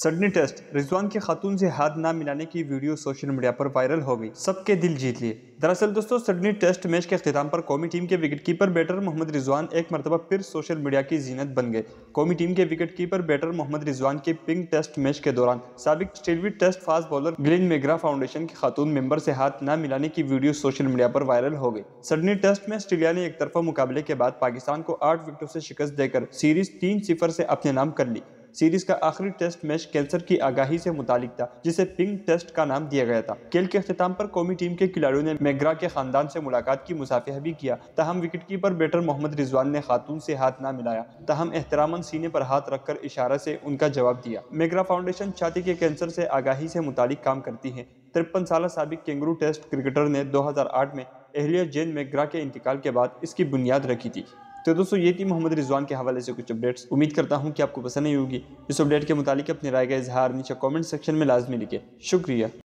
सडनी test Rizwan की खातून से हाथ ना मिलाने की वीडियो सोशल मीडिया पर वायरल हो गई सबके दिल जीत लिए दरअसल दोस्तों सडनी टेस्ट मैच के अख्ताम पर कौमी टीम के wicket keeper batter Mohammad Rizwan एक मरतबा फिर सोशल मीडिया की जीनत बन गए कौमी टीम के wicket keeper batter Mohammad Rizwan के पिंक टेस्ट मैच के दौरान सबक स्टेलवी test fast bowler Glenn McGrath foundation के खातून मेंबर से हाथ न मिलाने की वीडियो सोशल मीडिया पर वायरल हो गई सडनी टेस्ट में ऑस्ट्रेलिया ने एक तरफा मुकाबले के बाद पाकिस्तान को आठ विकेटों से शिकस्त देकर सीरीज तीन सिफर से अपने नाम कर ली सीरीज का आखिरी टेस्ट मैच कैंसर की आगाही से मुतालिक था जिसे पिंक टेस्ट का नाम दिया गया था खेल के अख्ताम पर कौमी टीम के खिलाड़ियों ने मेगरा के खानदान से मुलाकात की मुसाफिया भी किया तहम wicket keeper batter Mohammad Rizwan ने खातून से हाथ न मिलाया तहम एहतरामन सीने पर हाथ रखकर इशारा से उनका जवाब दिया मेगरा फाउंडेशन छाती के कैंसर से आगाही से मुतालिक काम करती है तिरपन साल सबक केंगरू टेस्ट क्रिकेटर ने आठ में एहलिया जेन मेगरा के इंतकाल के बाद इसकी बुनियाद रखी थी तो दोस्तों ये थी मोहम्मद रिजवान के हवाले से कुछ अपडेट्स उम्मीद करता हूँ कि आपको पसंद नहीं होगी इस अपडेट के मुताबिक अपनी राय का इजहार नीचे कॉमेंट सेक्शन में लाजमी लिखे शुक्रिया